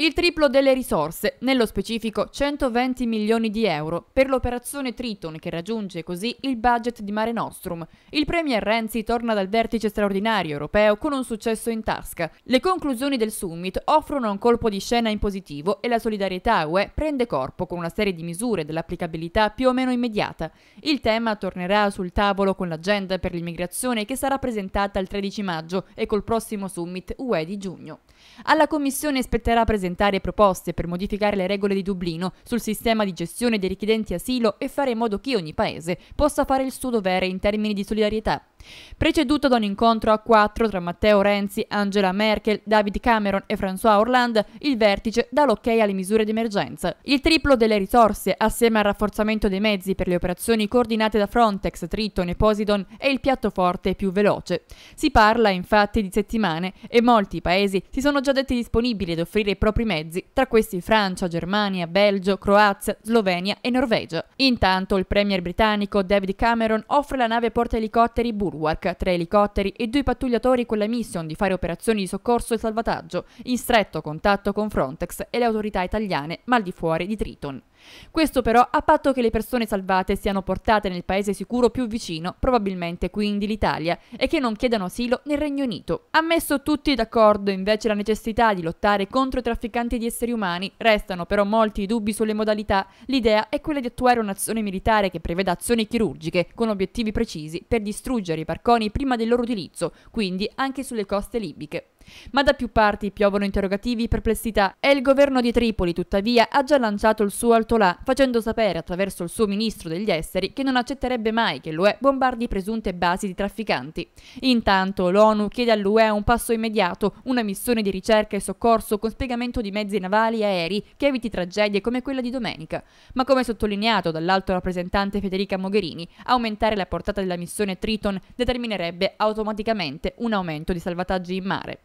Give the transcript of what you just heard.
il triplo delle risorse, nello specifico 120 milioni di euro, per l'operazione Triton che raggiunge così il budget di Mare Nostrum. Il Premier Renzi torna dal vertice straordinario europeo con un successo in tasca. Le conclusioni del summit offrono un colpo di scena in positivo e la solidarietà UE prende corpo con una serie di misure dell'applicabilità più o meno immediata. Il tema tornerà sul tavolo con l'agenda per l'immigrazione che sarà presentata il 13 maggio e col prossimo summit UE di giugno. Alla Commissione spetterà presentare presentare proposte per modificare le regole di Dublino sul sistema di gestione dei richiedenti asilo e fare in modo che ogni paese possa fare il suo dovere in termini di solidarietà. Preceduto da un incontro a quattro tra Matteo Renzi, Angela Merkel, David Cameron e François Hollande, il vertice dà l'ok alle misure di emergenza. Il triplo delle risorse, assieme al rafforzamento dei mezzi per le operazioni coordinate da Frontex, Triton e Posidon, è il piatto forte più veloce. Si parla infatti di settimane e molti paesi si sono già detti disponibili ad offrire i propri mezzi, tra questi Francia, Germania, Belgio, Croazia, Slovenia e Norvegia. Intanto il premier britannico David Cameron offre la nave porta elicotteri Bur Turwark, tre elicotteri e due pattugliatori con la mission di fare operazioni di soccorso e salvataggio, in stretto contatto con Frontex e le autorità italiane, mal di fuori di Triton. Questo però a patto che le persone salvate siano portate nel paese sicuro più vicino, probabilmente quindi l'Italia, e che non chiedano asilo nel Regno Unito. Ammesso tutti d'accordo invece la necessità di lottare contro i trafficanti di esseri umani, restano però molti dubbi sulle modalità. L'idea è quella di attuare un'azione militare che preveda azioni chirurgiche, con obiettivi precisi, per distruggere i barconi prima del loro utilizzo, quindi anche sulle coste libiche. Ma da più parti piovono interrogativi, e perplessità e il governo di Tripoli, tuttavia, ha già lanciato il suo altolà, facendo sapere attraverso il suo ministro degli esteri che non accetterebbe mai che l'UE bombardi presunte basi di trafficanti. Intanto l'ONU chiede all'UE un passo immediato, una missione di ricerca e soccorso con spiegamento di mezzi navali e aerei che eviti tragedie come quella di domenica. Ma come sottolineato dall'alto rappresentante Federica Mogherini, aumentare la portata della missione Triton determinerebbe automaticamente un aumento di salvataggi in mare.